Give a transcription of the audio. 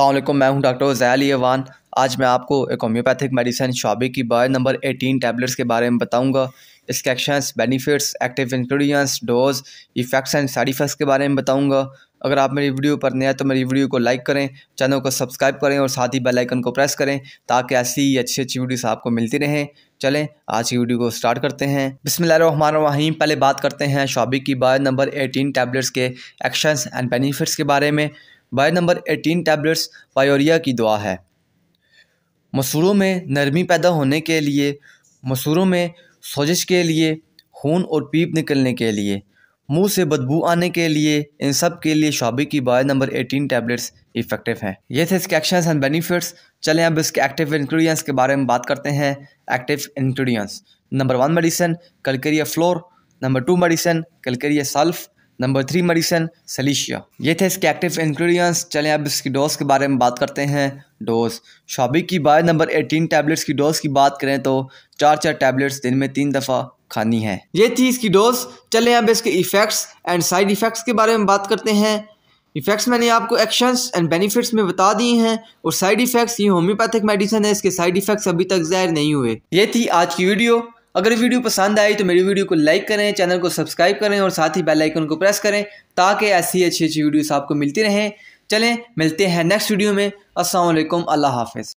अल्लाम मैं हूं डॉक्टर जैल यवान आज मैं आपको एक होम्योपैथिक मेडिसिन शाबे की बाय नंबर 18 टैबलेट्स के बारे में बताऊंगा इसके actions benefits active ingredients dose effects and side effects के बारे में बताऊंगा अगर आप मेरी वीडियो पर नया हैं तो मेरी वीडियो को लाइक करें चैनल को सब्सक्राइब करें और साथ ही बेलाइकन को प्रेस करें ताकि ऐसी ही अच्छी अच्छी वीडियोस आपको मिलती रहें चलें आज की वीडियो को स्टार्ट करते हैं बिसमीम पहले बात करते हैं शॉबिक की बाय नंबर एटीन टैबलेट्स के एक्शंस एंड बेनिफिट्स के बारे में bio number eighteen tablets pyorrhoea की दुआ है मसूरों में नरमी पैदा होने के लिए मसूरों में सोजिश के लिए खून और पीप निकलने के लिए मुंह से बदबू आने के लिए इन सब के लिए शाबी की bio number eighteen tablets effective हैं ये थे इसके एक्शन एंड बेनिफिट्स चलें अब इसके एक्टिव इंक्रीडियंट्स के बारे में बात करते हैं active ingredients number one medicine calcarea fluor number two medicine calcarea sulph number three medicine silicea ये थे इसके एक्टिव इंग्रेडिएंट्स चलें अब इसकी डोज के बारे में बात करते हैं डोज शॉबिक की बाय नंबर एटीन टैबलेट्स की डोज की बात करें तो चार चार टैबलेट्स दिन में तीन दफ़ा खानी है ये थी इसकी डोज चलें अब इसके इफ़ेक्ट्स एंड साइड इफ़ेक्ट्स के बारे में बात करते हैं इफ़ेक्ट्स मैंने आपको एक्शंस एंड बेनिफिट्स में बता दिए हैं और साइड इफ़ेक्ट्स ये होम्योपैथिक मेडिसिन है इसके साइड इफ़ेक्ट्स अभी तक ज़ाहिर नहीं हुए ये थी आज की वीडियो अगर वीडियो पसंद आई तो मेरी वीडियो को लाइक करें चैनल को सब्सक्राइब करें और साथ ही बेल आइकन को प्रेस करें ताकि ऐसी अच्छी अच्छी वीडियोस आपको मिलती रहें चलें मिलते हैं नेक्स्ट वीडियो में अस्सलाम वालेकुम अल्लाह हाफिज़